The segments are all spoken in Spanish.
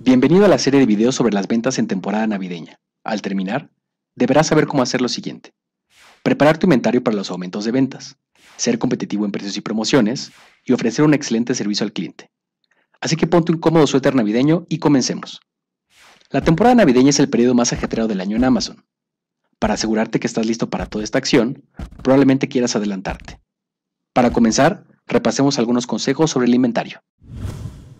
Bienvenido a la serie de videos sobre las ventas en temporada navideña. Al terminar, deberás saber cómo hacer lo siguiente. Preparar tu inventario para los aumentos de ventas, ser competitivo en precios y promociones y ofrecer un excelente servicio al cliente. Así que ponte un cómodo suéter navideño y comencemos. La temporada navideña es el periodo más ajetreado del año en Amazon. Para asegurarte que estás listo para toda esta acción, probablemente quieras adelantarte. Para comenzar, repasemos algunos consejos sobre el inventario.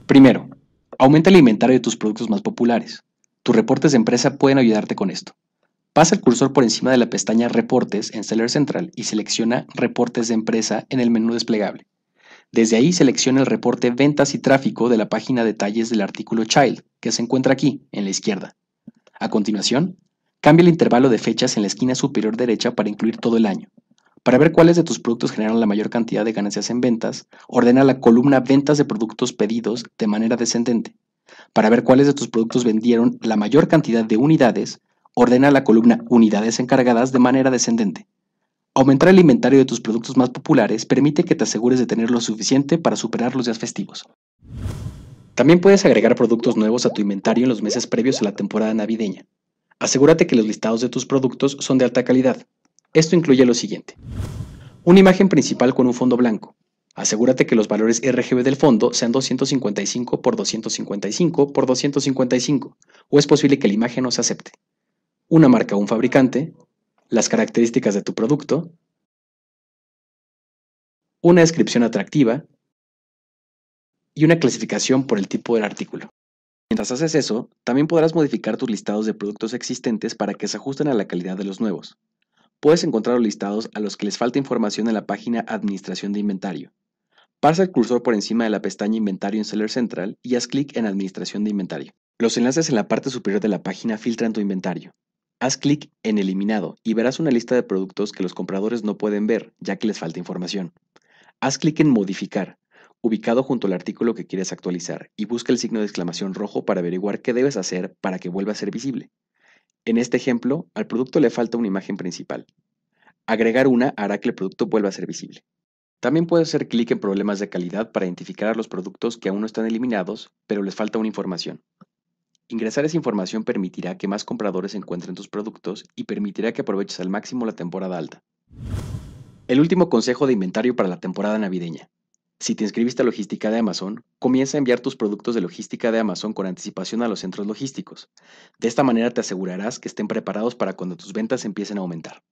Primero, aumenta el inventario de tus productos más populares. Tus reportes de empresa pueden ayudarte con esto. Pasa el cursor por encima de la pestaña Reportes en Seller Central y selecciona Reportes de empresa en el menú desplegable. Desde ahí selecciona el reporte Ventas y Tráfico de la página Detalles del artículo Child, que se encuentra aquí, en la izquierda. A continuación, Cambia el intervalo de fechas en la esquina superior derecha para incluir todo el año. Para ver cuáles de tus productos generaron la mayor cantidad de ganancias en ventas, ordena la columna Ventas de productos pedidos de manera descendente. Para ver cuáles de tus productos vendieron la mayor cantidad de unidades, ordena la columna Unidades encargadas de manera descendente. Aumentar el inventario de tus productos más populares permite que te asegures de tener lo suficiente para superar los días festivos. También puedes agregar productos nuevos a tu inventario en los meses previos a la temporada navideña. Asegúrate que los listados de tus productos son de alta calidad. Esto incluye lo siguiente. Una imagen principal con un fondo blanco. Asegúrate que los valores RGB del fondo sean 255 x 255 x 255 o es posible que la imagen no se acepte. Una marca o un fabricante, las características de tu producto, una descripción atractiva y una clasificación por el tipo del artículo. Mientras haces eso, también podrás modificar tus listados de productos existentes para que se ajusten a la calidad de los nuevos. Puedes encontrar los listados a los que les falta información en la página Administración de Inventario. Pasa el cursor por encima de la pestaña Inventario en Seller Central y haz clic en Administración de Inventario. Los enlaces en la parte superior de la página filtran tu inventario. Haz clic en Eliminado y verás una lista de productos que los compradores no pueden ver ya que les falta información. Haz clic en Modificar ubicado junto al artículo que quieres actualizar y busca el signo de exclamación rojo para averiguar qué debes hacer para que vuelva a ser visible. En este ejemplo, al producto le falta una imagen principal. Agregar una hará que el producto vuelva a ser visible. También puedes hacer clic en problemas de calidad para identificar a los productos que aún no están eliminados, pero les falta una información. Ingresar esa información permitirá que más compradores encuentren tus productos y permitirá que aproveches al máximo la temporada alta. El último consejo de inventario para la temporada navideña. Si te inscribiste a logística de Amazon, comienza a enviar tus productos de logística de Amazon con anticipación a los centros logísticos. De esta manera te asegurarás que estén preparados para cuando tus ventas empiecen a aumentar.